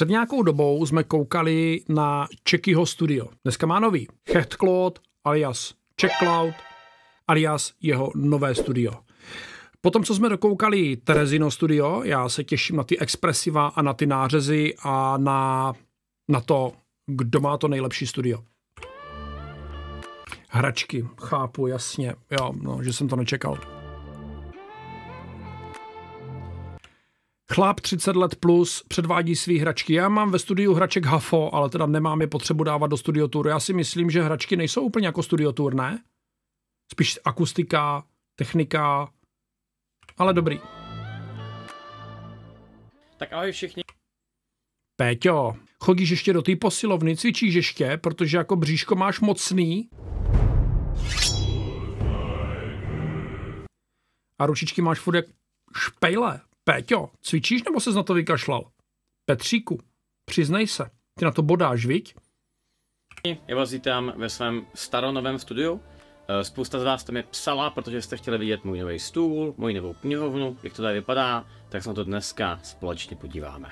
Před nějakou dobou jsme koukali na Čekyho studio. Dneska má nový. Headcloud alias Checkcloud alias jeho nové studio. Potom, co jsme dokoukali Terezino Studio, já se těším na ty expresiva a na ty nářezy a na, na to, kdo má to nejlepší studio. Hračky, chápu, jasně, jo, no, že jsem to nečekal. Chlap 30 let plus předvádí svý hračky. Já mám ve studiu hraček hafo, ale teda nemám je potřebu dávat do studiotour. Já si myslím, že hračky nejsou úplně jako studiotour, ne? Spíš akustika, technika, ale dobrý. Tak ahoj všichni. Péťo, chodíš ještě do té posilovny, cvičíš ještě, protože jako bříško máš mocný. A ručičky máš furt jak špejle. Péťo, cvičíš nebo se na to vykašlal? Petříku, přiznej se, ty na to bodáš, viď? Já vás vítám ve svém staronovém studiu. Eh, spousta z vás to mi psala, protože jste chtěli vidět můj nový stůl, můj novou knihovnu, jak to tady vypadá, tak se na to dneska společně podíváme.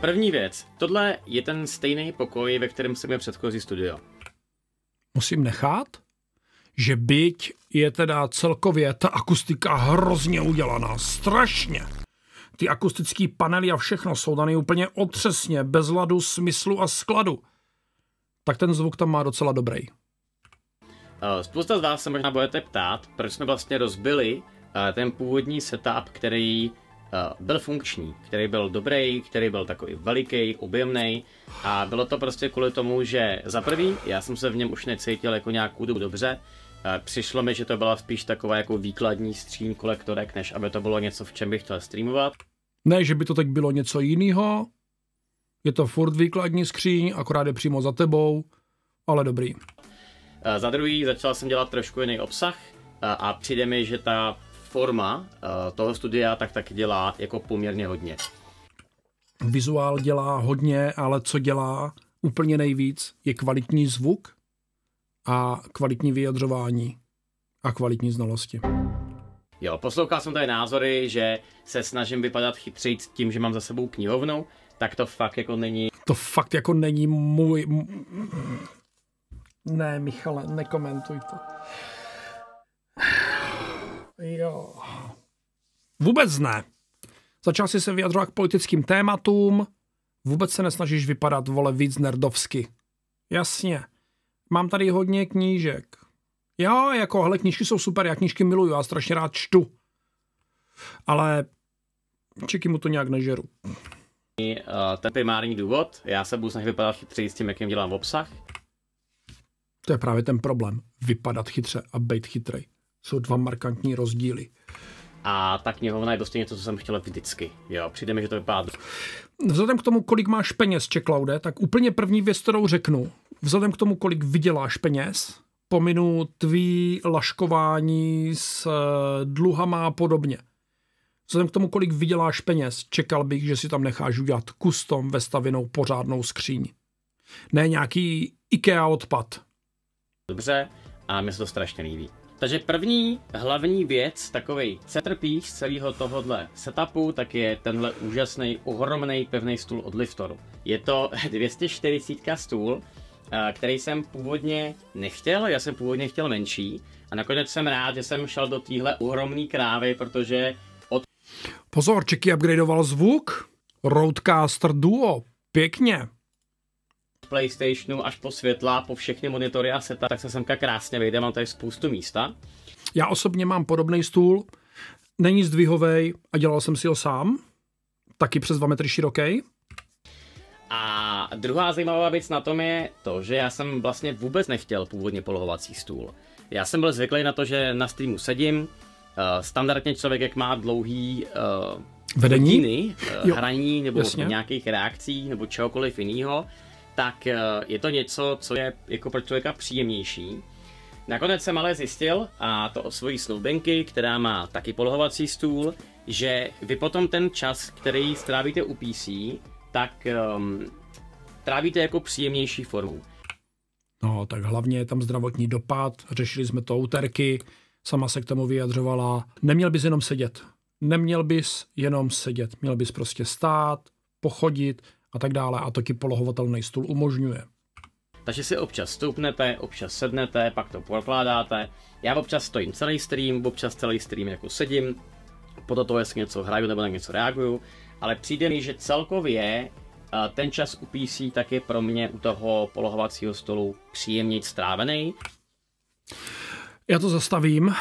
První věc. Tohle je ten stejný pokoj, ve kterém jsem měl předchozí studio. Musím nechat? že byť je teda celkově ta akustika hrozně udělaná, strašně. Ty akustické panely a všechno jsou dané úplně otřesně, bez ladu, smyslu a skladu. Tak ten zvuk tam má docela dobrý. Eh, spousta z vás se možná budete ptát, proč jsme vlastně rozbili eh, ten původní setup, který eh, byl funkční, který byl dobrý, který byl takový veliký, objemný a bylo to prostě kvůli tomu, že za prvý, já jsem se v něm už necítil jako nějakou dobu dobře, Eh, přišlo mi, že to byla spíš taková jako výkladní stream kolektorek, než aby to bylo něco, v čem bych chtěl streamovat. Ne, že by to teď bylo něco jiného. Je to furt výkladní skříň, akorát je přímo za tebou, ale dobrý. Eh, za druhý začal jsem dělat trošku jiný obsah eh, a přijde mi, že ta forma toho studia tak taky dělá jako poměrně hodně. Vizuál dělá hodně, ale co dělá úplně nejvíc je kvalitní zvuk a kvalitní vyjadřování a kvalitní znalosti. Jo, poslouchal jsem tady názory, že se snažím vypadat chytřej tím, že mám za sebou knihovnu, tak to fakt jako není... To fakt jako není můj... Ne, Michale, nekomentuj to. Jo. Vůbec ne. Začal jsi se vyjadřovat k politickým tématům, vůbec se nesnažíš vypadat, vole, víc nerdovsky. Jasně. Mám tady hodně knížek. Jo, jako, hele, knížky jsou super, já knížky miluju, já strašně rád čtu. Ale čeky mu to nějak nežeru. Ten primární důvod, já se budu snažit vypadat chytře s tím, jakým dělám v obsah. To je právě ten problém. Vypadat chytře a být chytrej. Jsou dva markantní rozdíly. A ta knihovna je prostě něco, co jsem chtěl vždycky. Jo, přijde mi, že to vypadá vzhledem k tomu, kolik máš peněz, Čeklaude, tak úplně první věc, kterou řeknu, vzhledem k tomu, kolik vyděláš peněz, pominu tvý laškování s eh, dluhama a podobně. Vzhledem k tomu, kolik vyděláš peněz, čekal bych, že si tam necháš udělat ve stavinou pořádnou skříň. Ne nějaký IKEA odpad. Dobře, a mi se to strašně líbí. Takže první hlavní věc, takový centerpiece celého tohohle setupu, tak je tenhle úžasný, ohromný pevný stůl od Liftoru. Je to 240 stůl, eh, který jsem původně nechtěl, já jsem původně chtěl menší a nakonec jsem rád, že jsem šel do téhle ohromné krávy, protože od... Pozor, Čeky upgradeoval zvuk, Roadcaster Duo, pěkně. PlayStationu až po světla, po všechny monitory a seta, tak se semka krásně vejde, mám tady spoustu místa. Já osobně mám podobný stůl, není zdvihový a dělal jsem si ho sám, taky přes 2 metry široký. A druhá zajímavá věc na tom je to, že já jsem vlastně vůbec nechtěl původně polohovací stůl. Já jsem byl zvyklý na to, že na streamu sedím, eh, standardně člověk, jak má dlouhý eh, vedení, hodiny, eh, hraní nebo Jasně. nějakých reakcí nebo čehokoliv jiného, tak eh, je to něco, co je jako pro člověka příjemnější. Nakonec jsem ale zjistil, a to o svojí snoubenky, která má taky polohovací stůl, že vy potom ten čas, který strávíte u PC, tak um, trávíte jako příjemnější formu. No, tak hlavně je tam zdravotní dopad, řešili jsme to úterky. sama se k tomu vyjadřovala. Neměl bys jenom sedět. Neměl bys jenom sedět, měl bys prostě stát, pochodit, a tak dále. A taky polohovatelný stůl umožňuje. Takže si občas stoupnete, občas sednete, pak to prokládáte. Já občas stojím celý stream, občas celý stream jako sedím, podle toho, jestli něco hraju nebo na něco reaguju, ale přijde mi, že celkově eh, ten čas u PC tak je pro mě u toho polohovacího stolu příjemně strávený. Já to zastavím.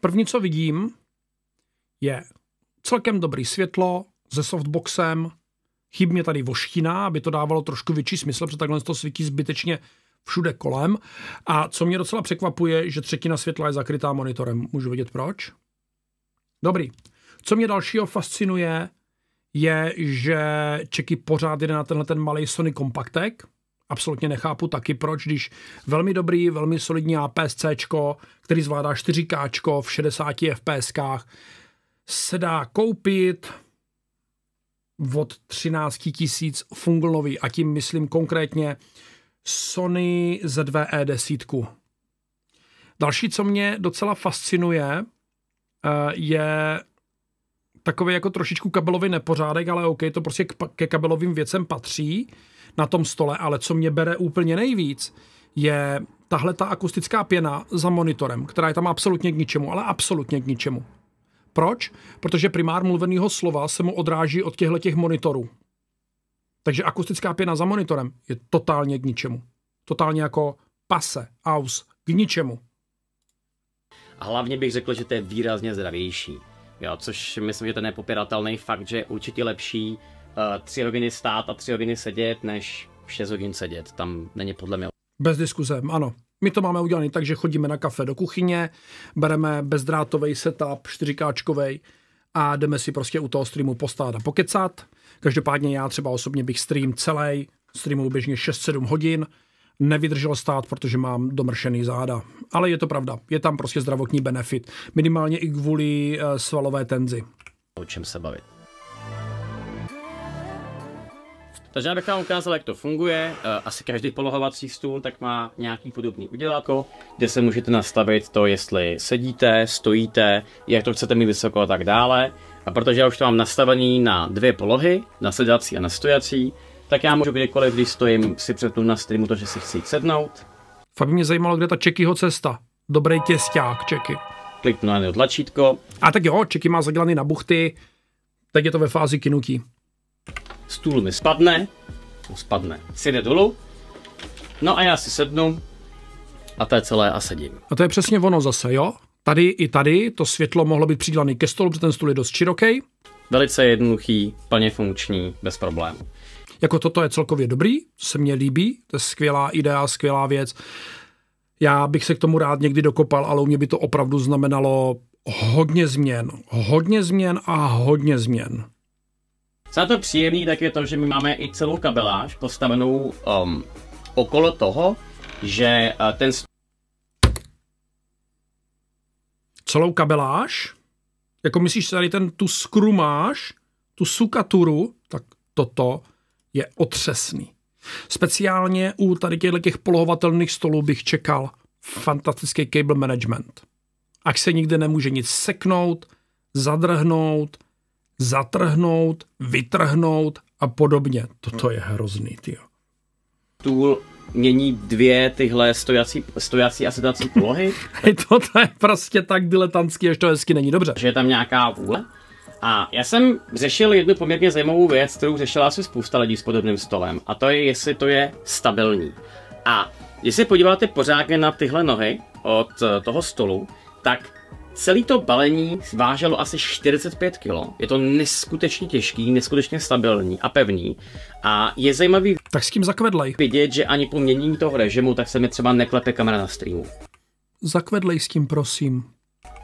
První, co vidím, je celkem dobrý světlo se softboxem, chybně tady voština, aby to dávalo trošku větší smysl, protože takhle to svítí zbytečně všude kolem. A co mě docela překvapuje, že třetina světla je zakrytá monitorem. Můžu vidět proč? Dobrý. Co mě dalšího fascinuje, je, že Čeky pořád jde na tenhle ten malý Sony kompaktek. Absolutně nechápu taky proč, když velmi dobrý, velmi solidní APS-C, který zvládá 4K v 60 fps, se dá koupit od 13 tisíc funglový a tím myslím konkrétně Sony Z2E desítku. Další, co mě docela fascinuje, eh, je takový jako trošičku kabelový nepořádek, ale OK, to prostě ke kabelovým věcem patří na tom stole, ale co mě bere úplně nejvíc, je tahle ta akustická pěna za monitorem, která je tam absolutně k ničemu, ale absolutně k ničemu. Proč? Protože primár mluveného slova se mu odráží od těchto těch monitorů. Takže akustická pěna za monitorem je totálně k ničemu. Totálně jako pase, aus, k ničemu. A hlavně bych řekl, že to je výrazně zdravější. Jo, což myslím, že to je nepopiratelný fakt, že je určitě lepší uh, tři hodiny stát a tři hodiny sedět, než 6 hodin sedět. Tam není podle mě. Bez diskuze, ano. My to máme udělané tak, že chodíme na kafe do kuchyně, bereme bezdrátový setup, čtyřikáčkovej a jdeme si prostě u toho streamu postát a pokecat. Každopádně já třeba osobně bych stream celý, streamu běžně 6-7 hodin, nevydržel stát, protože mám domršený záda. Ale je to pravda, je tam prostě zdravotní benefit. Minimálně i kvůli eh, svalové tenzi. O čem se bavit? Takže já bych vám ukázal, jak to funguje. Eh, asi každý polohovací stůl tak má nějaký podobný udělátko, kde se můžete nastavit to, jestli sedíte, stojíte, jak to chcete mít vysoko a tak dále. A protože já už to mám nastavený na dvě polohy, na sedací a na stojací, tak já můžu kdykoliv, když stojím, si přepnu na streamu to, že si chci sednout. Fakt mě zajímalo, kde ta Čekyho cesta. Dobrý těsták, Čeky. Kliknu na tlačítko. A tak jo, Čeky má zadělaný na buchty, teď je to ve fázi kinutí stůl mi spadne, no spadne, jde dolů, no a já si sednu a to je celé a sedím. A to je přesně ono zase, jo? Tady i tady to světlo mohlo být přidělané ke stolu, protože ten stůl je dost široký. Velice jednoduchý, plně funkční, bez problémů. Jako toto je celkově dobrý, se mně líbí, to je skvělá idea, skvělá věc. Já bych se k tomu rád někdy dokopal, ale u mě by to opravdu znamenalo hodně změn. Hodně změn a hodně změn. Co na to příjemný, tak je to, že my máme i celou kabeláž postavenou um, okolo toho, že uh, ten... Celou kabeláž? Jako myslíš tady ten, tu skru tu sukaturu, tak toto je otřesný. Speciálně u tady těch polohovatelných stolů bych čekal fantastický cable management. Ak se nikde nemůže nic seknout, zadrhnout, zatrhnout, vytrhnout a podobně. Toto je hrozný, tyjo. Stůl mění dvě tyhle stojací, stojací a sedací polohy. to je prostě tak diletantský, až to hezky není dobře. Že je tam nějaká vůle. A já jsem řešil jednu poměrně zajímavou věc, kterou řešila asi spousta lidí s podobným stolem. A to je, jestli to je stabilní. A jestli podíváte pořádně na tyhle nohy od toho stolu, tak Celý to balení váželo asi 45 kg. Je to neskutečně těžký, neskutečně stabilní a pevný. A je zajímavý tak s tím zakvedlej. vidět, že ani po měnění toho režimu, tak se mi třeba neklepe kamera na streamu. Zakvedlej s tím, prosím.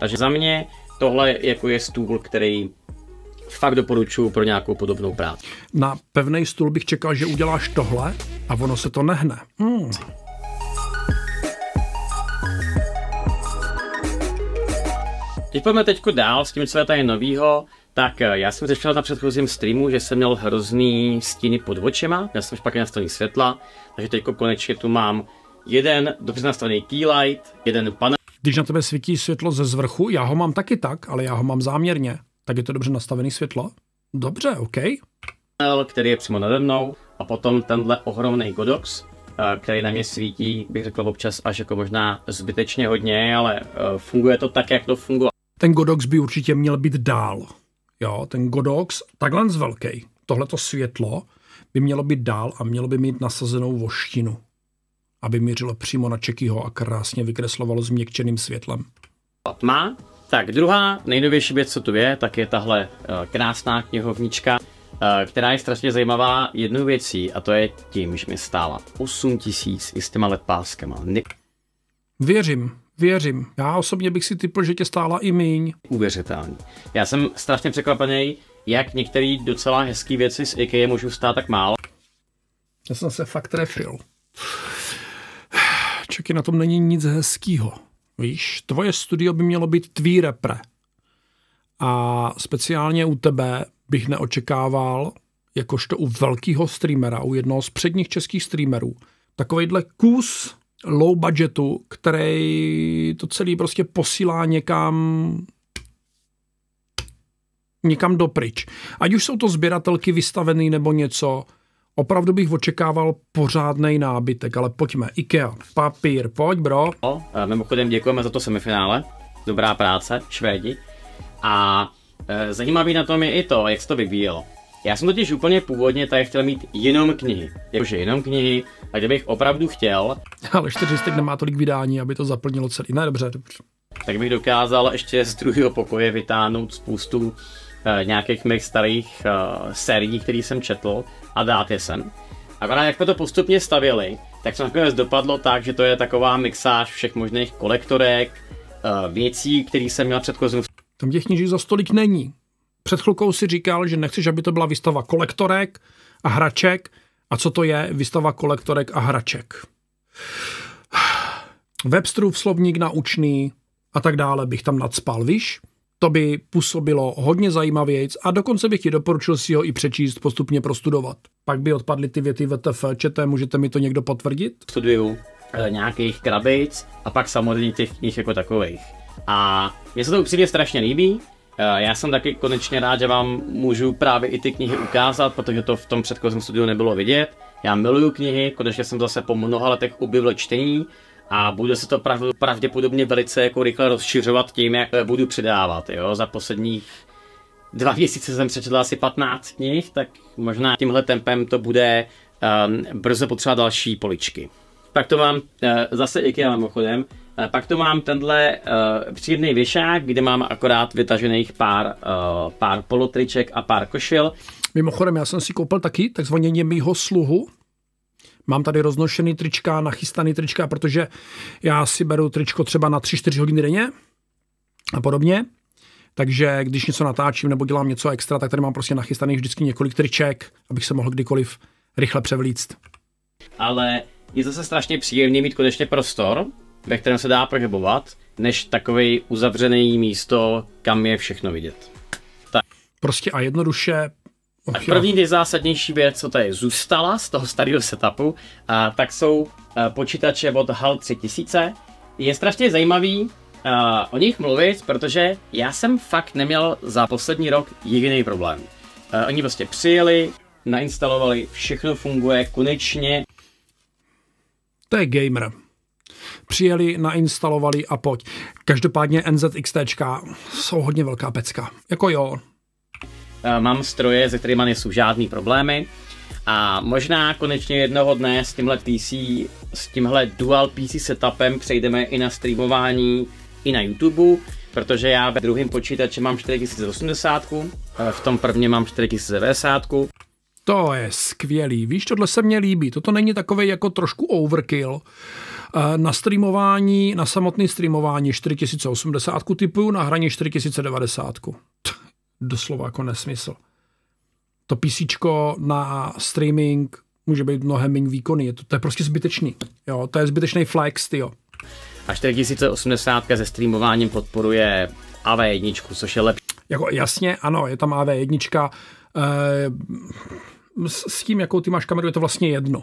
Takže za mě tohle jako je stůl, který fakt doporučuji pro nějakou podobnou práci. Na pevný stůl bych čekal, že uděláš tohle a ono se to nehne. Hmm. Když pojďme teď dál s tím, co je tady novýho. Tak eh, já jsem řešil na předchozím streamu, že jsem měl hrozný stíny pod očima, já jsem špatně nastavený světla, takže teď konečně tu mám jeden dobře nastavený keylight, jeden panel. Když na tebe svítí světlo ze zvrchu, já ho mám taky tak, ale já ho mám záměrně. Tak je to dobře nastavený světlo? Dobře, OK. Který je přímo nade mnou a potom tenhle ohromný Godox, eh, který na mě svítí, bych řekl občas až jako možná zbytečně hodně, ale eh, funguje to tak, jak to funguje. Ten Godox by určitě měl být dál. Jo, ten Godox, takhle z velký, tohleto světlo by mělo být dál a mělo by mít nasazenou voštinu, aby mířilo přímo na Čekyho a krásně vykreslovalo změkčeným světlem. Má. Tak druhá nejnovější věc, co tu je, tak je tahle eh, krásná knihovnička, eh, která je strašně zajímavá jednou věcí a to je tím, že mi stála 8000 tisíc i s těma ledpáskama. Ne- Věřím, Věřím. Já osobně bych si typl, že tě stála i míň. Uvěřitelný. Já jsem strašně překvapený, jak některé docela hezké věci z IKEA můžou stát tak málo. Já jsem se fakt trefil. Čeky, na tom není nic hezkého. Víš, tvoje studio by mělo být tvý repre. A speciálně u tebe bych neočekával, jakožto u velkého streamera, u jednoho z předních českých streamerů, takovejhle kus low budgetu, který to celý prostě posílá někam někam dopryč. Ať už jsou to sběratelky vystavený nebo něco, opravdu bych očekával pořádný nábytek, ale pojďme. IKEA, papír, pojď bro. O, no, eh, mimochodem děkujeme za to semifinále, dobrá práce, Švédi. A e, zajímavý na tom je i to, jak se to vyvíjelo. Já jsem totiž úplně původně tady chtěl mít jenom knihy. Jakože jenom knihy, a kdybych opravdu chtěl. Ale 400 nemá tolik vydání, aby to zaplnilo celý. Ne, dobře, dobře. Tak bych dokázal ještě z druhého pokoje vytáhnout spoustu eh, nějakých mých starých eh, sérií, které jsem četl a dát je sem. když jak jsme to postupně stavěli, tak se nakonec dopadlo tak, že to je taková mixáž všech možných kolektorek, eh, věcí, které jsem měl předchozím. Tam těch knížek za stolik není. Před chvilkou si říkal, že nechceš, aby to byla výstava kolektorek a hraček. A co to je výstava kolektorek a hraček? Webstrův slovník naučný a tak dále bych tam nadspal, víš? To by působilo hodně zajímavějíc a dokonce bych ti doporučil si ho i přečíst, postupně prostudovat. Pak by odpadly ty věty VTF, čete, můžete mi to někdo potvrdit? Studuju e, nějakých krabic a pak samozřejmě těch knih jako takových. A mně se to upřímně strašně líbí, Eh, já jsem taky konečně rád, že vám můžu právě i ty knihy ukázat, protože to v tom předchozím studiu nebylo vidět. Já miluju knihy, konečně jsem zase po mnoha letech objevil čtení a bude se to pravděpodobně velice jako rychle rozšiřovat tím, jak eh, budu předávat. Jo? Za posledních dva měsíce jsem přečetl asi 15 knih, tak možná tímhle tempem to bude um, brzo potřeba další poličky. Tak to vám uh, zase IKEA mimochodem. Eh, pak tu mám tenhle uh, příjemný věšák, kde mám akorát vytažených pár, uh, pár polotriček a pár košil. Mimochodem, já jsem si koupil taky takzvaně němýho sluhu. Mám tady roznošený trička, nachystaný trička, protože já si beru tričko třeba na 3-4 hodiny denně a podobně. Takže když něco natáčím nebo dělám něco extra, tak tady mám prostě nachystaný vždycky několik triček, abych se mohl kdykoliv rychle převlíct. Ale je zase strašně příjemný mít konečně prostor, ve kterém se dá pohybovat, než takový uzavřený místo, kam je všechno vidět. Tak. Prostě a jednoduše A první nejzásadnější věc, co tady zůstala z toho starého setupu, a, tak jsou počítače od HAL 3000. Je strašně zajímavý a, o nich mluvit, protože já jsem fakt neměl za poslední rok jediný problém. A, oni prostě přijeli, nainstalovali, všechno funguje, konečně. To je gamer přijeli, nainstalovali a pojď. Každopádně NZXT jsou hodně velká pecka. Jako jo. E, mám stroje, ze kterými nejsou žádný problémy. A možná konečně jednoho dne s tímhle PC, s tímhle dual PC setupem přejdeme i na streamování i na YouTube, protože já ve druhém počítači mám 4080, e, v tom prvním mám 4090. To je skvělý. Víš, tohle se mně líbí. Toto není takové jako trošku overkill. Eh, na streamování, na samotný streamování 4080 typuju, na hraní 4090. Doslova jako nesmysl. To PC na streaming může být mnohem méně výkonný. Je to, to je prostě zbytečný. Jo, to je zbytečný flex, jo. A 4080 se streamováním podporuje AV1, což je lepší. Jako jasně, ano, je tam AV1. E, eh, s, s tím, jakou ty máš kameru, je to vlastně jedno.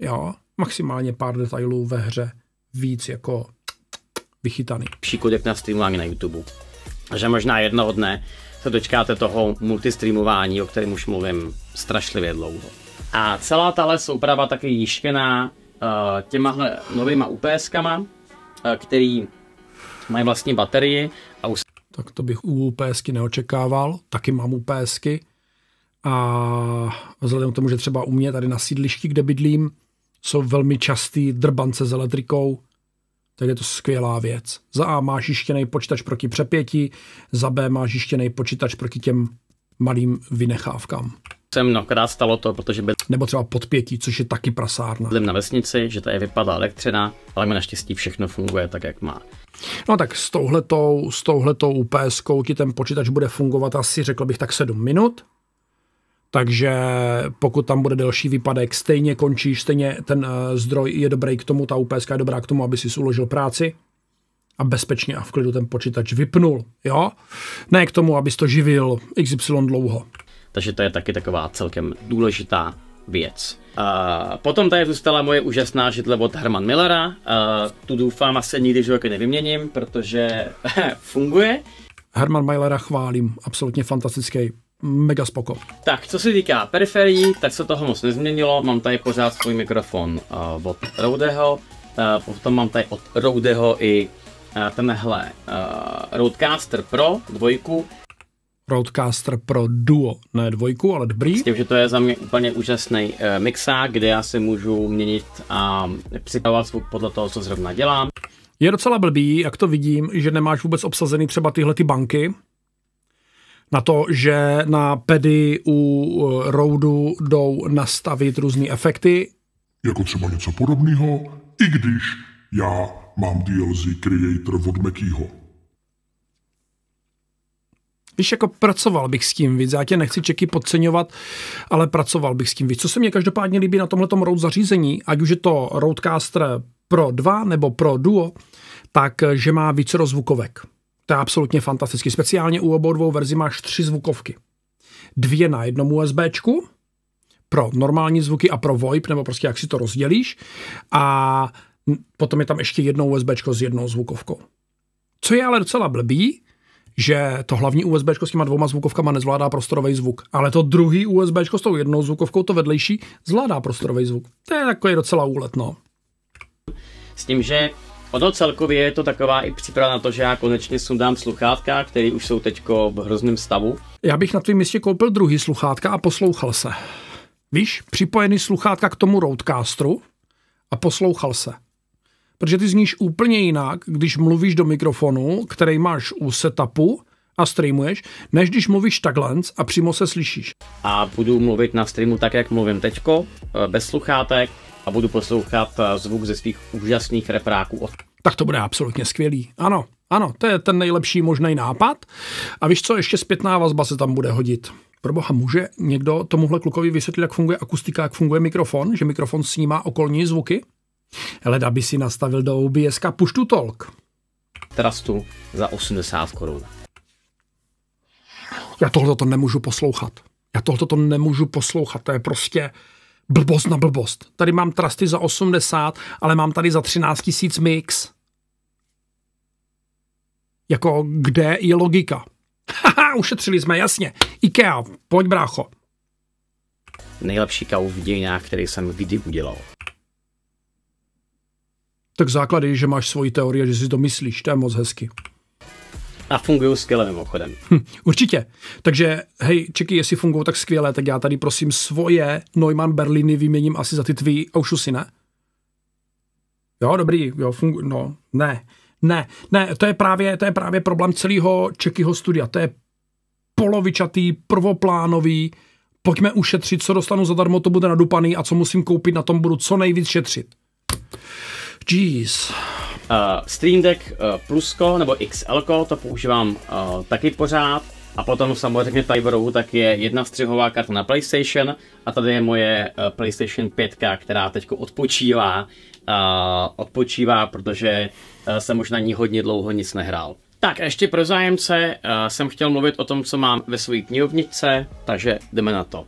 Jo, maximálně pár detailů ve hře víc jako vychytaný. Příklad jak na streamování na YouTube. Že možná jednoho dne se dočkáte toho multistreamování, o kterém už mluvím strašlivě dlouho. A celá tahle souprava taky jištěná uh, eh, těma novýma UPSkama, uh, který mají vlastní baterii. A us- tak to bych u UPSky neočekával, taky mám UPSky. A vzhledem k tomu, že třeba u mě tady na sídlišti, kde bydlím, jsou velmi častý drbance s elektrikou, tak je to skvělá věc. Za A máš jištěný počítač proti přepěti, za B máš jištěný počítač proti těm malým vynechávkám. Se mnohokrát stalo to, protože byl... Nebo třeba podpětí, což je taky prasárna. Jsem na vesnici, že tady vypadá elektřina, ale mi naštěstí všechno funguje tak, jak má. No tak s touhletou, s touhletou UPS-kou ti ten počítač bude fungovat asi, řekl bych, tak 7 minut takže pokud tam bude delší výpadek, stejně končíš, stejně ten eh, zdroj je dobrý k tomu, ta UPS je dobrá k tomu, aby si uložil práci a bezpečně a v klidu ten počítač vypnul, jo? Ne k tomu, abys to živil XY dlouho. Takže to je taky taková celkem důležitá věc. Uh, potom tady zůstala moje úžasná židle od Herman Millera. Uh, tu doufám asi nikdy žilky nevyměním, protože funguje. Herman Millera chválím, absolutně fantastický mega spoko. Tak, co se týká periferií, tak se toho moc nezměnilo. Mám tady pořád svůj mikrofon uh, od Rodeho, uh, eh, potom mám tady od Rodeho i uh, tenhle uh, Rodecaster Pro dvojku. Rodecaster Pro Duo, ne dvojku, ale dobrý. S tím, že to je za mě úplně úžasný uh, mixák, kde já si můžu měnit a připravovat zvuk podle toho, co zrovna dělám. Je docela blbý, jak to vidím, že nemáš vůbec obsazený třeba tyhle ty banky, na to, že na pedy u eh, roudu jdou nastavit různé efekty. Jako třeba něco podobného, i když já mám DLC Creator od Mekýho. Víš, jako pracoval bych s tím víc, já tě nechci čeky podceňovat, ale pracoval bych s tím víc. Co se mně každopádně líbí na tomhle Rode zařízení, ať už je to Rodecaster Pro 2 nebo Pro Duo, tak eh, že má více rozvukovek. To je absolutně fantastický. Speciálně u obou dvou verzí máš tři zvukovky. Dvě na jednom USBčku, pro normální zvuky a pro VoIP, nebo prostě jak si to rozdělíš. A potom je tam ještě jedno USB s jednou zvukovkou. Co je ale docela blbý, že to hlavní USB s těma dvouma zvukovkama nezvládá prostorový zvuk, ale to druhý USB s tou jednou zvukovkou, to vedlejší, zvládá prostorový zvuk. To je takový docela úletno. S tím, že Ono celkově je to taková i příprava na to, že já konečně sundám sluchátka, které už jsou teď v hrozném stavu. Já bych na tvém místě koupil druhý sluchátka a poslouchal se. Víš, připojený sluchátka k tomu roadcastru a poslouchal se. Protože ty zníš úplně jinak, když mluvíš do mikrofonu, který máš u setupu, a streamuješ, než když mluvíš takhle a přímo se slyšíš. A budu mluvit na streamu tak, jak mluvím teďko, eh, bez sluchátek, a budu poslouchat eh, zvuk ze svých úžasných repráků. Tak to bude absolutně skvělý. Ano, ano, to je ten nejlepší možný nápad. A víš co, ještě zpětná vazba se tam bude hodit. Pro boha, může někdo tomuhle klukovi vysvětlit, jak funguje akustika, jak funguje mikrofon, že mikrofon snímá okolní zvuky? Hele, aby si nastavil do OBS puštu tolk. Trastu za 80 korun. Já tohle to nemůžu poslouchat. Já tohle to nemůžu poslouchat. To je prostě blbost na blbost. Tady mám trusty za 80, ale mám tady za 13 tisíc mix. Jako, kde je logika? Haha, ušetřili jsme, jasně. IKEA, pojď brácho. Nejlepší kau v dějinách, který jsem kdy udělal. Tak základy, že máš svoji teorie, že si to myslíš, to je moc hezky. A fungují skvěle mimochodem. Hm, určitě. Takže hej, čeky, jestli fungují tak skvěle, tak já tady prosím svoje Neumann Berliny vyměním asi za ty tvý Aušusy, ne? Jo, dobrý, jo, fungu, no, ne. Ne, ne, to je právě, to je právě problém celého Čekyho studia. To je polovičatý, prvoplánový, pojďme ušetřit, co dostanu zadarmo, to bude nadupaný a co musím koupit, na tom budu co nejvíc šetřit. Jeez. Uh, Stream Deck uh, eh, Plusko nebo XL, to používám uh, taky pořád. A potom samozřejmě tady v rohu tak je jedna střihová karta na PlayStation a tady je moje uh, PlayStation 5, která teď odpočívá, uh, odpočívá, protože uh, jsem už na ní hodně dlouho nic nehrál. Tak a ještě pro zájemce uh, jsem chtěl mluvit o tom, co mám ve své knihovnice, takže jdeme na to. Uh,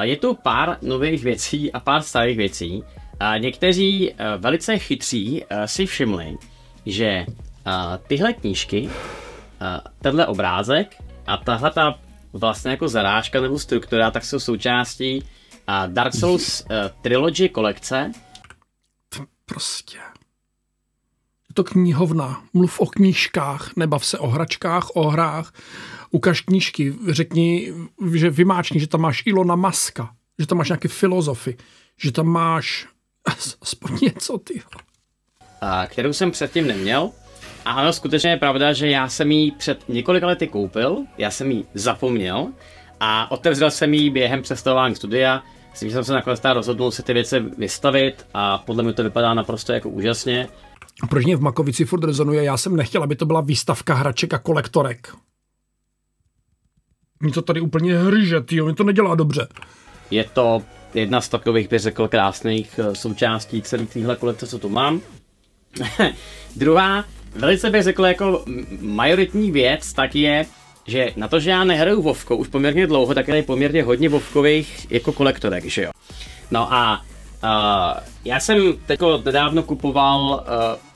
je tu pár nových věcí a pár starých věcí. A někteří eh, velice chytří eh, si všimli, že eh, tyhle knížky, tenhle obrázek a tahle ta vlastně jako zarážka nebo struktura, tak jsou součástí Dark Souls Trilogy kolekce. Prostě. Je to knihovna. Mluv o knížkách, nebav se o hračkách, o hrách. Ukaž knížky, řekni, že vymáčni, že tam máš Ilona Maska, že tam máš nějaké filozofy, že tam máš aspoň něco, ty. Kterou jsem předtím neměl. A ano, skutečně je pravda, že já jsem ji před několika lety koupil, já jsem ji zapomněl a otevřel jsem ji během přestavování studia, s tím, že jsem se nakonec rozhodl si ty věci vystavit a podle mě to vypadá naprosto jako úžasně. Proč mě v Makovici furt rezonuje? Já jsem nechtěl, aby to byla výstavka hraček a kolektorek. Mně to tady úplně hryže, tyjo, mi to nedělá dobře. Je to jedna z takových, bych řekl, krásných eh, součástí celé téhle kolekce, co tu mám. Druhá, velice bych řekl jako majoritní věc, tak je, že na to, že já nehraju Vovko už poměrně dlouho, tak je poměrně hodně Vovkových jako kolektorek, že jo. No a Uh, já jsem teď nedávno kupoval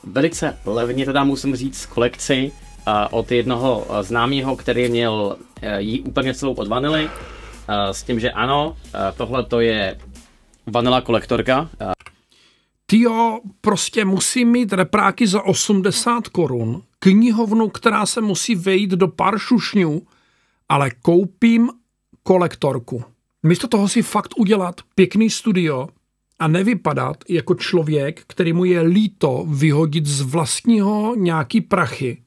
uh, velice levně, teda musím říct, kolekci uh, od jednoho známého, který měl uh, jí úplně celou od vanily. Eh, s tím, že ano, eh, tohle to je vanila kolektorka. jo, prostě musí mít repráky za 80 korun, knihovnu, která se musí vejít do pár šušňů, ale koupím kolektorku. Místo toho si fakt udělat pěkný studio a nevypadat jako člověk, který mu je líto vyhodit z vlastního nějaký prachy,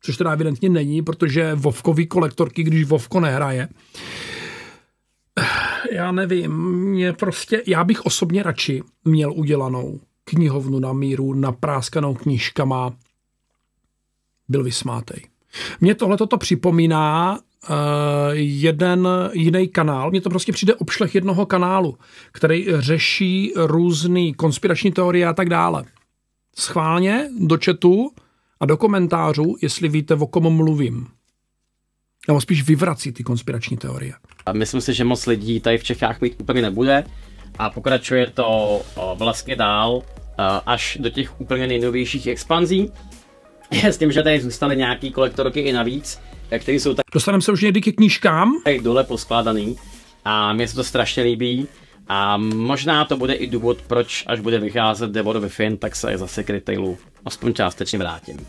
což teda evidentně není, protože vovkový kolektorky, když vovko nehraje, já nevím, mě prostě, já bych osobně radši měl udělanou knihovnu na míru, napráskanou knížkama, byl vysmátej. Mně tohle toto připomíná uh, jeden jiný kanál. Mně to prostě přijde obšlech jednoho kanálu, který řeší různé konspirační teorie a tak dále. Schválně do četu a do komentářů, jestli víte, o kom mluvím nebo spíš vyvrací ty konspirační teorie. A myslím si, že moc lidí tady v Čechách mít úplně nebude a pokračuje to vlastně dál až do těch úplně nejnovějších expanzí. S tím, že tady zůstaly nějaký kolektorky i navíc, eh, které jsou tak... Dostaneme se už někdy ke knížkám? Tady dole poskládaný a mně se to strašně líbí. A možná to bude i důvod, proč až bude vycházet The War Within, tak se zase k retailu aspoň částečně vrátím.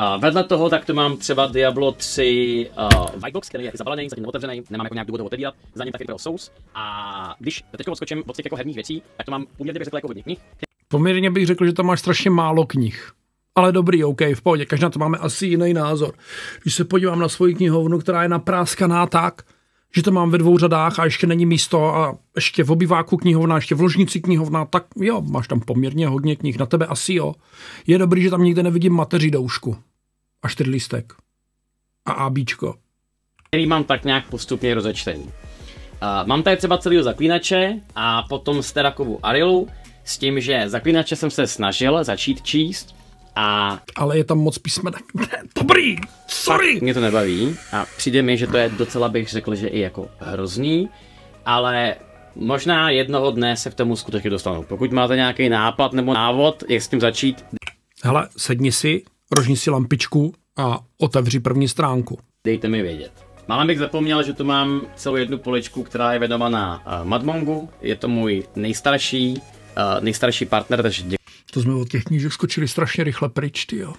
Uh, vedle toho tak to mám třeba Diablo 3 uh, Whitebox, který je zabalený, zatím otevřený, nemám jako nějak důvod ho otevírat, za ním taky Pro Sous. A když teď odskočím od těch jako herních věcí, tak to mám poměrně bych řekl jako hodně knih. Poměrně bych řekl, že tam máš strašně málo knih. Ale dobrý, OK, v pohodě, každá to máme asi jiný názor. Když se podívám na svoji knihovnu, která je napráskaná tak, že to mám ve dvou řadách a ještě není místo a ještě v obyváku knihovna, ještě v ložnici knihovna, tak jo, máš tam poměrně hodně knih, na tebe asi jo. Je dobrý, že tam nikde nevidím mateří doušku a čtyřlistek a ABčko. Který mám tak nějak postupně rozečtený. Uh, mám tady třeba celého zaklínače a potom Sterakovu arilu, s tím, že zaklínače jsem se snažil začít číst, a... Ale je tam moc písmenek. Dobrý, sorry! Mě to nebaví a přijde mi, že to je docela bych řekl, že i jako hrozný, ale možná jednoho dne se v tomu skutečně dostanu. Pokud máte nějaký nápad nebo návod, jak s tím začít. Hele, sedni si, rožni si lampičku a otevři první stránku. Dejte mi vědět. Mám, bych zapomněl, že tu mám celou jednu poličku, která je věnovaná uh, Madmongu. Je to můj nejstarší, uh, nejstarší partner, takže děkuji to jsme od těch knížek skočili strašně rychle pryč, jo.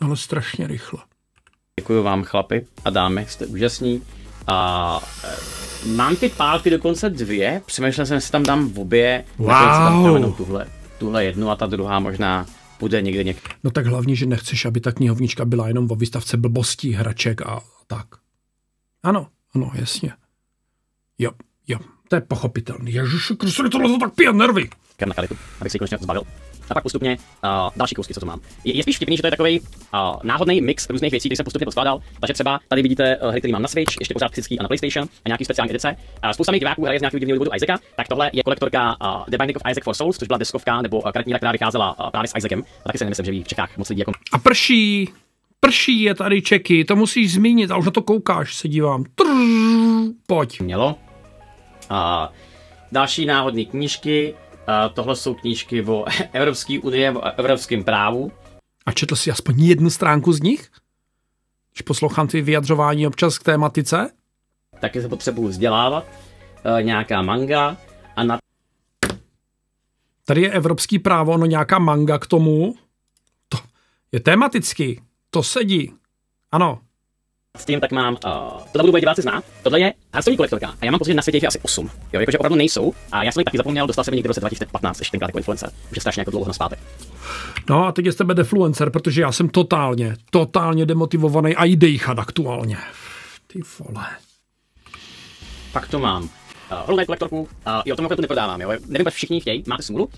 Ale strašně rychle. Děkuji vám, chlapi a dámy, jste úžasní. A eh, mám ty pálky dokonce dvě, přemýšlel jsem, jestli tam dám v obě. Wow. Tam jenom tuhle, tuhle jednu a ta druhá možná bude někde někde. No tak hlavně, že nechceš, aby ta knihovnička byla jenom o výstavce blbostí, hraček a tak. Ano, ano, jasně. Jo. To je pochopitelný. Ježíš, Kristine, tohle to tak pije nervy. Krem na kalitu, abych si konečně zbavil. A pak postupně uh, další kousky, co tu mám. Je, je spíš vtipný, že to je takový uh, náhodný mix různých věcí, které jsem postupně poskládal. Takže třeba tady vidíte uh, hry, které mám na Switch, ještě pořád fyzický a na PlayStation a nějaký speciální edice. Uh, spousta mých diváků hraje z nějakého divného důvodu Isaaca, tak tohle je kolektorka uh, The Binding of Isaac for Souls, což byla deskovka nebo uh, eh, karetní, která vycházela uh, právě s Isaacem. A taky si nemyslím, že ví v Čechách moc lidí jako. A prší prší je tady Čeky, to musíš zmínit a už na to koukáš, se dívám. Trrr, pojď. Mělo. A další náhodné knížky, a tohle jsou knížky o Evropské unii, o evropském právu. A četl jsi aspoň jednu stránku z nich? Když poslouchám ty vyjadřování občas k tématice? Taky se potřebuju vzdělávat, e, nějaká manga a na... Tady je evropský právo, no nějaká manga k tomu. To je tematicky, to sedí. Ano, s tím, tak mám. Uh, eh, tohle budou diváci znát. Tohle je harcovní kolektorka. A já mám pocit, že na světě jich je asi 8. Jo, jakože opravdu nejsou. A já jsem ji taky zapomněl, dostal jsem někdy v 2015, ještě tenkrát jako influencer. Už je strašně jako dlouho naspátek. No a teď je z tebe defluencer, protože já jsem totálně, totálně demotivovaný a jde aktuálně. Ty vole. Pak to mám uh, eh, online kolektorku. Jako a Uh, eh, jo, tomu tu neprodávám, jo. Nevím, proč všichni chtějí, máte smůlu. Uh,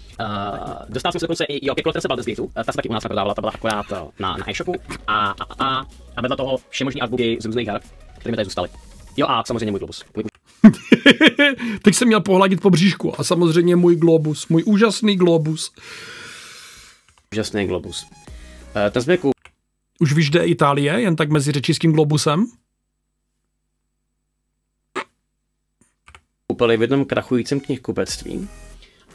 dostal jsem se dokonce i, jo, ke kolektorce Baldur's Gateu, uh, ta se taky u nás prodávala, ta byla akorát uh, na, na e-shopu. A, a, a, a vedle toho vše možný artbooky z různých her, které mi tady zůstaly. Jo a samozřejmě můj globus. Můj... Teď jsem měl pohladit po bříšku a samozřejmě můj globus, můj úžasný globus. Úžasný globus. Uh, ten zběku. Už víš, kde Itálie, jen tak mezi řečíským globusem? koupili v jednom krachujícím knihkupectví.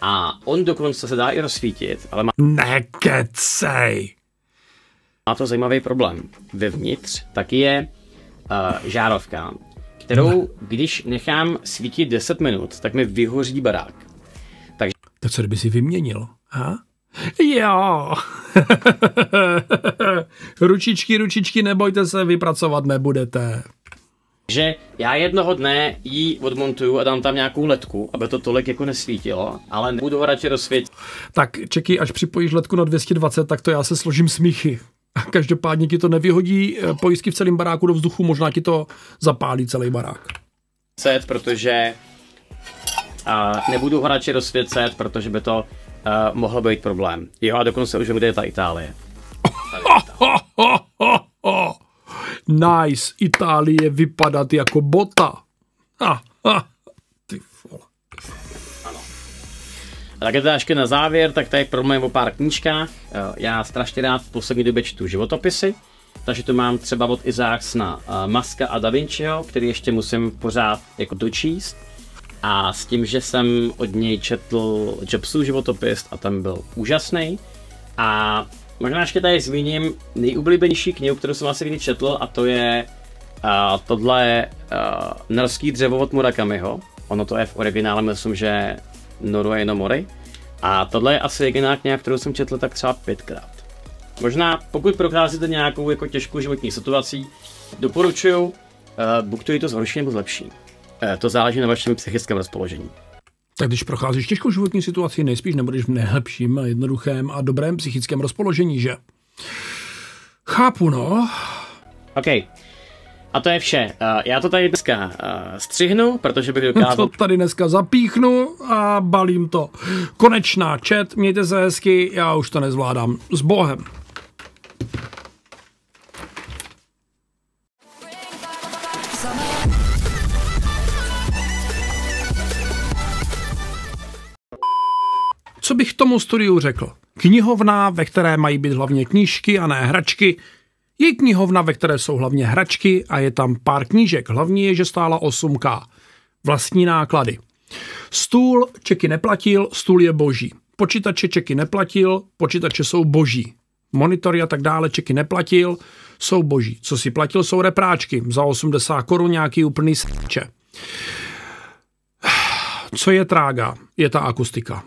A on dokonce se dá i rozsvítit, ale má... Nekecej! Má to zajímavý problém. Vevnitř taky je uh, žárovka, kterou, když nechám svítit 10 minut, tak mi vyhoří barák. Takže... Tak co kdyby si vyměnil, ha? Jo! ručičky, ručičky, nebojte se, vypracovat nebudete že já jednoho dne ji odmontuju a dám tam nějakou letku, aby to tolik jako nesvítilo, ale nebudu ho radši rozsvítit. Tak čeky, až připojíš letku na 220, tak to já se složím smíchy. Každopádně ti to nevyhodí eh, pojistky v celém baráku do vzduchu, možná ti to zapálí celý barák. Set, protože a nebudu ho radši rozsvícet, protože by to uh, mohl být problém. Jo, a dokonce už kde je ta Itálie. Tady, Itálie nice Itálie vypadat jako bota. Ha, ha, ty vole. Ano. A tak teda ještě na závěr, tak tady promluvím o pár knížkách. Eh, já strašně rád v poslední době čtu životopisy, takže tu mám třeba od na eh, Maska a Da Vinciho, který ještě musím pořád jako dočíst. A s tím, že jsem od něj četl Jobsův životopis a ten byl úžasný. A Možná ještě tady zmíním nejoblíbenější knihu, kterou jsem asi kdy četl, a to je uh, tohle uh, Norský dřevo od Murakamiho. Ono to je v originále, myslím, že Noru je no mori. A tohle je asi jediná kniha, kterou jsem četl tak třeba pětkrát. Možná pokud procházíte nějakou jako těžkou životní situací, doporučuju, uh, buď to je to zhorší nebo zlepší. Uh, to záleží na vašem psychickém rozpoložení. Tak když procházíš těžkou životní situaci, nejspíš nebudeš v nejlepším, jednoduchém a dobrém psychickém rozpoložení, že? Chápu, no. OK. A to je vše. Eh, já to tady dneska eh, střihnu, protože bych dokázal... To tady dneska zapíchnu a balím to. Konečná čet, mějte se hezky, já už to nezvládám. S Bohem. tomu studiu řekl. Knihovna, ve které mají být hlavně knížky a ne hračky, je knihovna, ve které jsou hlavně hračky a je tam pár knížek. Hlavní je, že stála 8K. Vlastní náklady. Stůl čeky neplatil, stůl je boží. Počítače čeky neplatil, počítače jsou boží. Monitory a tak dále čeky neplatil, jsou boží. Co si platil, jsou repráčky. Za 80 korun nějaký úplný srče. Co je trága? Je ta akustika.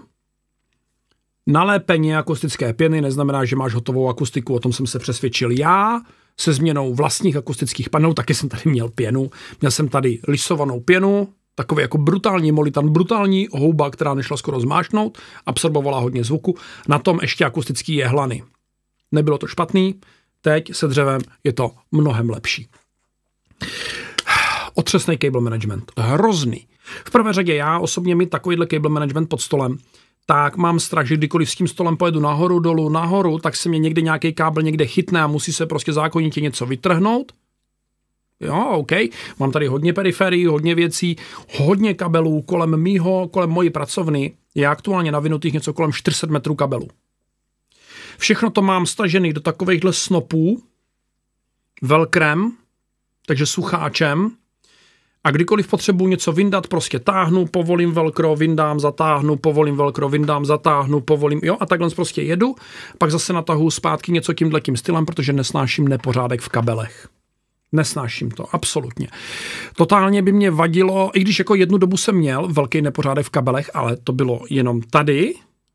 Nalépení akustické pěny neznamená, že máš hotovou akustiku, o tom jsem se přesvědčil já. Se změnou vlastních akustických panelů, taky jsem tady měl pěnu. Měl jsem tady lisovanou pěnu, takový jako brutální molitan, brutální houba, která nešla skoro zmášnout, absorbovala hodně zvuku. Na tom ještě akustický jehlany. Nebylo to špatný, teď se dřevem je to mnohem lepší. Otřesný cable management. Hrozný. V prvé řadě já osobně mi takovýhle cable management pod stolem tak mám strach, že kdykoliv s tím stolem pojedu nahoru, dolů, nahoru, tak se mě někde nějaký kábel někde chytne a musí se prostě zákonitě něco vytrhnout. Jo, OK. Mám tady hodně periferií, hodně věcí, hodně kabelů kolem mýho, kolem mojí pracovny. Je aktuálně navinutých něco kolem 400 metrů kabelů. Všechno to mám stažený do takovýchhle snopů, velkrem, takže sucháčem, a kdykoliv potřebuji něco vyndat, prostě táhnu, povolím velkro, vyndám, zatáhnu, povolím velkro, vyndám, zatáhnu, povolím, jo, a takhle prostě jedu, pak zase natahu zpátky něco tímhle tím stylem, protože nesnáším nepořádek v kabelech. Nesnáším to, absolutně. Totálně by mě vadilo, i když jako jednu dobu jsem měl velký nepořádek v kabelech, ale to bylo jenom tady,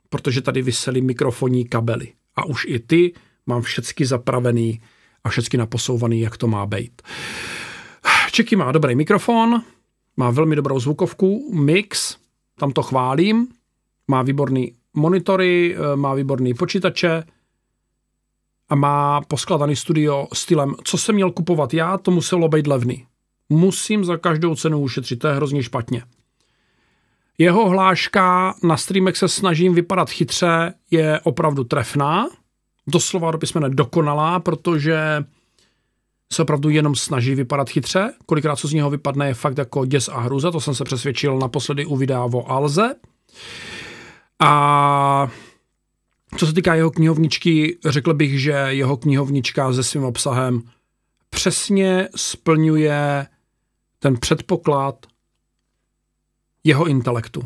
protože tady vysely mikrofonní kabely. A už i ty mám všecky zapravený a všecky naposouvaný, jak to má být. Uh, Čeky má dobrý mikrofon, má velmi dobrou zvukovku, mix, tam to chválím, má výborný monitory, eh, má výborný počítače a má poskladaný studio stylem, co jsem měl kupovat já, to muselo být levný. Musím za každou cenu ušetřit, to je hrozně špatně. Jeho hláška na streamech se snažím vypadat chytře, je opravdu trefná, doslova do písmene dokonalá, protože se opravdu jenom snaží vypadat chytře. Kolikrát, co z něho vypadne, je fakt jako děs a hruza. To jsem se přesvědčil naposledy u videa o Alze. A co se týká jeho knihovničky, řekl bych, že jeho knihovnička se svým obsahem přesně splňuje ten předpoklad jeho intelektu.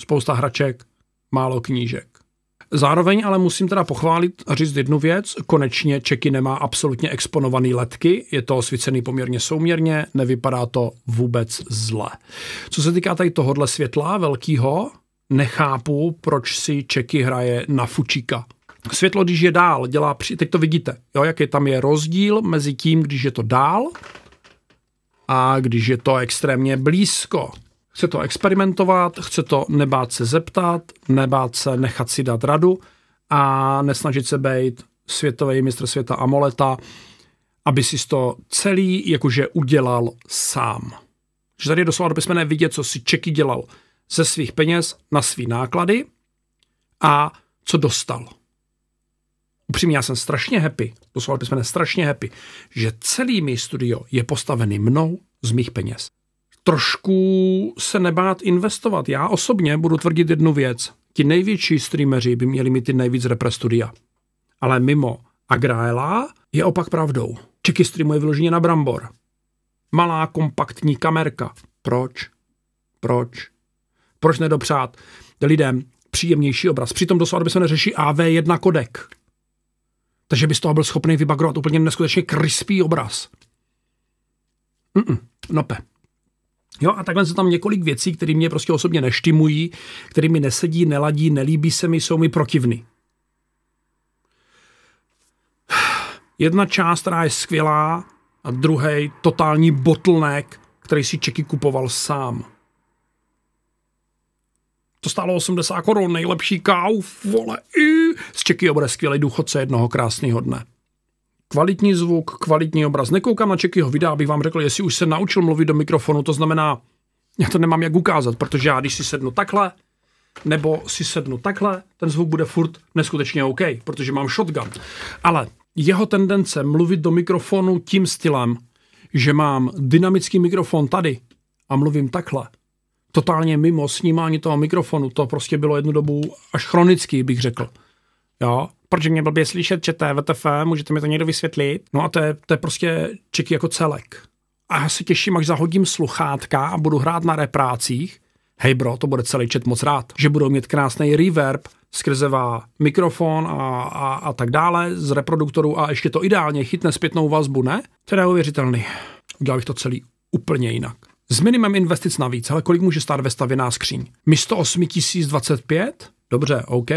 Spousta hraček, málo knížek. Zároveň ale musím teda pochválit a říct jednu věc. Konečně Čeky nemá absolutně exponovaný letky, je to osvícený poměrně souměrně, nevypadá to vůbec zle. Co se týká tady tohohle světla velkého, nechápu, proč si Čeky hraje na fučíka. Světlo, když je dál, dělá, při... teď to vidíte, jo, jaký tam je rozdíl mezi tím, když je to dál a když je to extrémně blízko. Chce to experimentovat, chce to nebát se zeptat, nebát se nechat si dát radu a nesnažit se být světový mistr světa Amoleta, aby si to celý jakože udělal sám. Že tady je doslova do písmene vidět, co si Čeky dělal ze svých peněz na svý náklady a co dostal. Upřímně, já jsem strašně happy, doslova jsme písmene strašně happy, že celý mý studio je postavený mnou z mých peněz trošku se nebát investovat. Já osobně budu tvrdit jednu věc. Ti největší streameři by měli mít ty nejvíc repre studia. Ale mimo Agraela je opak pravdou. Čeky streamuje vyloženě na brambor. Malá kompaktní kamerka. Proč? Proč? Proč nedopřát lidem příjemnější obraz? Přitom doslova, by se neřeší AV1 kodek. Takže bys toho byl schopný vybagrovat úplně neskutečně krispý obraz. Mm-mm, nope. Jo, a takhle jsou tam několik věcí, které mě prostě osobně neštimují, které mi nesedí, neladí, nelíbí se mi, jsou mi protivny. Jedna část, která je skvělá, a druhý totální bottleneck, který si Čeky kupoval sám. To stálo 80 korun, nejlepší káv, vole, i. Z Čeky bude skvělý důchodce jednoho krásného dne kvalitní zvuk, kvalitní obraz. Nekoukám na Čekyho videa, abych vám řekl, jestli už se naučil mluvit do mikrofonu, to znamená, já to nemám jak ukázat, protože já když si sednu takhle, nebo si sednu takhle, ten zvuk bude furt neskutečně OK, protože mám shotgun. Ale jeho tendence mluvit do mikrofonu tím stylem, že mám dynamický mikrofon tady a mluvím takhle, totálně mimo snímání toho mikrofonu, to prostě bylo jednu dobu až chronický, bych řekl. Jo? proč mě blbě slyšet, čete VTF, můžete mi to někdo vysvětlit. No a to je, to je prostě čeky jako celek. A já se těším, až zahodím sluchátka a budu hrát na reprácích. Hej bro, to bude celý čet moc rád. Že budou mít krásný reverb, skrze mikrofon a, a, a tak dále z reproduktoru a ještě to ideálně chytne zpětnou vazbu, ne? To je neuvěřitelný. Udělal bych to celý úplně jinak. S minimem investic navíc, ale kolik může stát vestavěná skříň? Místo 8025? Dobře, OK,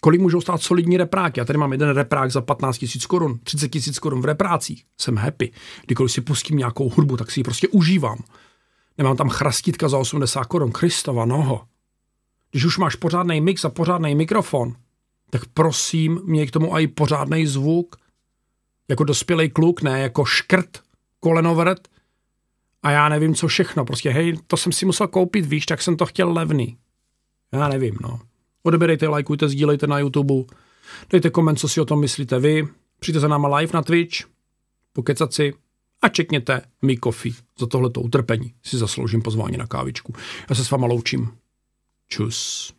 kolik můžou stát solidní repráky. Já tady mám jeden reprák za 15 000 korun, 30 000 korun v reprácích. Jsem happy. Kdykoliv si pustím nějakou hudbu, tak si ji prostě užívám. Nemám tam chrastitka za 80 korun. Kristova noho. Když už máš pořádný mix a pořádný mikrofon, tak prosím, měj k tomu i pořádný zvuk. Jako dospělý kluk, ne jako škrt, kolenovrt a já nevím, co všechno. Prostě hej, to jsem si musel koupit, víš, tak jsem to chtěl levný. Já nevím, no. Odeberejte, lajkujte, sdílejte na YouTube, dejte koment, co si o tom myslíte vy, přijďte za náma live na Twitch, pokecat si a čekněte mi kofi. Za tohleto utrpení si zasloužím pozvání na kávičku. Já se s váma loučím. Čus.